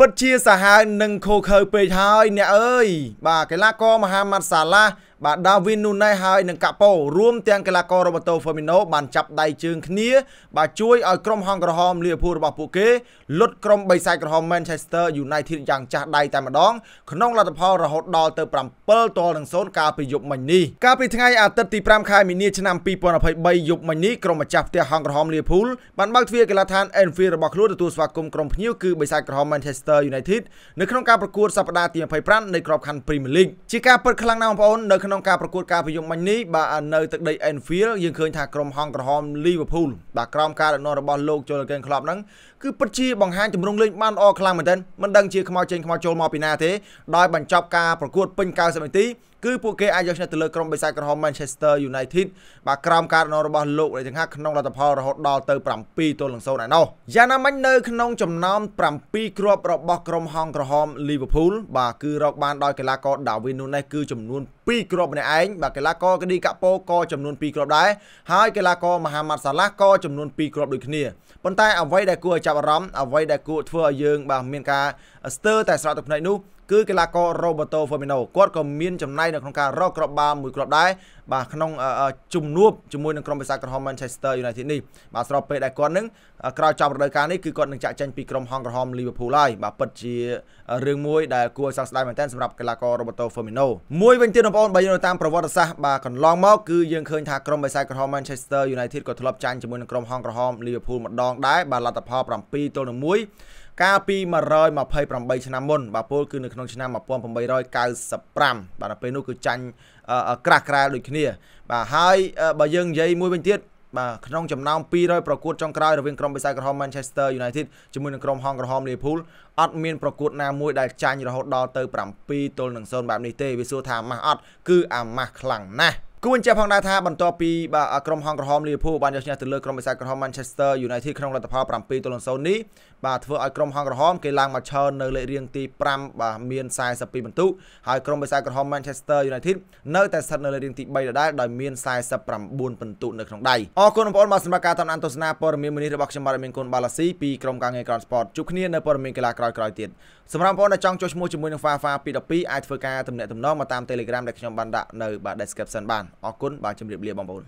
ពិតជាសាហាវនឹងខូខើពេកហើយអ្នកអើយបាទកីឡាករមហាម៉ាត់សាឡាបាទដាវីននូណេហើយនិងកាប៉ូរួម ទាំងកីឡាកររ៉ូបូតូហ្វឺមីណូបានចាប់ដៃជើងគ្នា បាទជួយឲ្យក្រុមហង្សក្រហមលីវើពូលរបស់ពួកគេលុតក្រុមបិសាចក្រហម Manchester United យ៉ាង ចាស់ដៃតែម្ដង ក្នុងលទ្ធផលរហូតដល់ទៅ7ទល់នឹង0កាលពីយប់មិញនេះកាលពីថ្ងៃអាទិត្យទី5ខែមីនាឆ្នាំ2023យប់មិញនេះក្រុមម្ចាស់ផ្ទះហង្សក្រហមលីវើពូលបានបើកទ្វារកីឡដ្ឋាន Anfield របស់ខ្លួនទទួលស្វាគមន៍ក្រុមភ្ញៀវគឺបិសាចក្រហម Manchester United នៅក្នុងការប្រកួតសប្តាហ៍ទី25នៃក្របខ័ណ្ឌ Premier League ជាការពិតខ្លាំងណាស់បងប្អូននៅក្នុងក្នុងការប្រកួតការប្រយុំមិញនេះបាទនៅទឹកដី Anfield យើងឃើញថាក្រុមហង្សក្រហម Liverpool បាទក្រោមការដឹកនាំរបស់លោក Jurgen Jurgen Klopp ហ្នឹងគឺពិតជាបង្ហាញទម្រង់លេងបានល្អខ្លាំងមែនទែនមិនដឹងជាខ្មោចចេញខ្មោចចូលមកពីណាទេដោយបញ្ចប់ការប្រកួតពេញ90នាទីគឺពួកគេអាចយកឈ្នះទៅលើក្រុមបិសាចក្រហម Manchester United បាទក្រោមការណោរបស់លោករេទាំងហាក្នុងលទ្ធផលរហូតដល់ទៅ7ទល់នឹង0ឯណោះយ៉ាងណាមិញនៅក្នុងចំណោម7គ្រាប់របស់ក្រុមហងក្រហម Liverpool បាទគឺរកបានដោយកីឡាករ Darwin Nunez គឺចំនួន2គ្រាប់ម្នាក់ឯងបាទកីឡាករកឌីកាប៉ូក៏ចំនួន2គ្រាប់ដែរហើយកីឡាករមហាម៉ាត់សាឡាក៏ចំនួន2គ្រាប់ដូចគ្នាប៉ុន្តែអ្វីដែលគួរឲ្យចាប់អារម្មណ៍អ្វីដែលគួរធ្វើឲ្យយើង បាទមានការស្ទើរតែស្រក់ទឹកភ្នែកនោះគឺកីឡាករ Roberto Firmino គាត់ក៏មានចំណែកនៅក្នុងការរកគ្រាប់បាល់មួយគ្រាប់ដែរបាទក្នុងជំនួបជាមួយនឹងក្រុមបិសាចក្រហម Manchester United នេះបាទស្របពេលដែលគាត់នឹងក្រោយចប់រដូវកាលនេះគឺគាត់នឹងចាក់ចេញពីក្រុមហងក្រហម Liverpool ហើយបាទពិតជារឿងមួយដែលគួរសោកស្ដាយមែនទែនសម្រាប់កីឡាករ Roberto Firmino មួយវិញទៀតបងប្អូនបើយើងតាមប្រវត្តិសាស្ត្របាទកន្លងមកគឺយើងឃើញថាក្រុមបិសាចក្រហម Manchester United ក៏ធ្លាប់ចាញ់ជាមួយនឹងក្រុមហងក្រហម Liverpool ម្ដងដែរបាទលទ្ធផល7ទល់នឹង1កាលពី128ឆ្នាំមុនបាទពោលគឺនៅក្នុងឆ្នាំ1895បាទពេលនោះគឺចាញ់ក្រាស់ក្រែលដូចគ្នាបាទហើយបើយើងនិយាយមួយវិញទៀតបាទក្នុងចំណោម200ប្រកួតចុងក្រោយរវាងក្រុមបិសាក្រហម Manchester United ជាមួយនឹងក្រុមហងក្រហម Liverpool អត់មានប្រកួតណាមួយដែលចាញ់រហូតដល់ទៅ7ទល់នឹង0បែបនេះទេវាសួរថាអាម៉ាស់អត់គឺអាម៉ាស់ខ្លាំងណាស់គួរអញ្ចឹងផងដែរថាបន្ទាប់ពីបាទក្រុមហងក្រហមលីវភូបានយកឈ្នះទៅលើក្រុមបិសាចក្រហម Manchester United ក្នុងលទ្ធផល7ទល់នឹង0នេះបាទធ្វើឲ្យក្រុមហងក្រហមគេឡើងមកឈរនៅលេខរៀងទី5បាទមាន42ពិន្ទុហើយក្រុមបិសាចក្រហម Manchester United នៅតែស្ថិតនៅលេខរៀងទី3ដដែលដោយមាន49ពិន្ទុនៅក្នុងដៃអរគុណបងប្អូនបាទសម្រាប់ការតាមដានទស្សនាព័ត៌មានមួយនេះរបស់ខ្ញុំបាទមានគុណបាឡាស៊ីពីក្រុមការងារ Ground Sport ជួបគ្នានៅព័ត៌មានកីឡាក្រោយៗទៀតសម្រាប់បងប្អូនដែលចង់ចូលឈ្មោះជាមួយនឹង Fafa 212អាចធ្វើការទំនាក់ទំនងមកតាម Telegram ដែលខ្ញុំបានដាក់នៅបាទ description បានអរគុណបាទជម្រាបលាបងប្អូន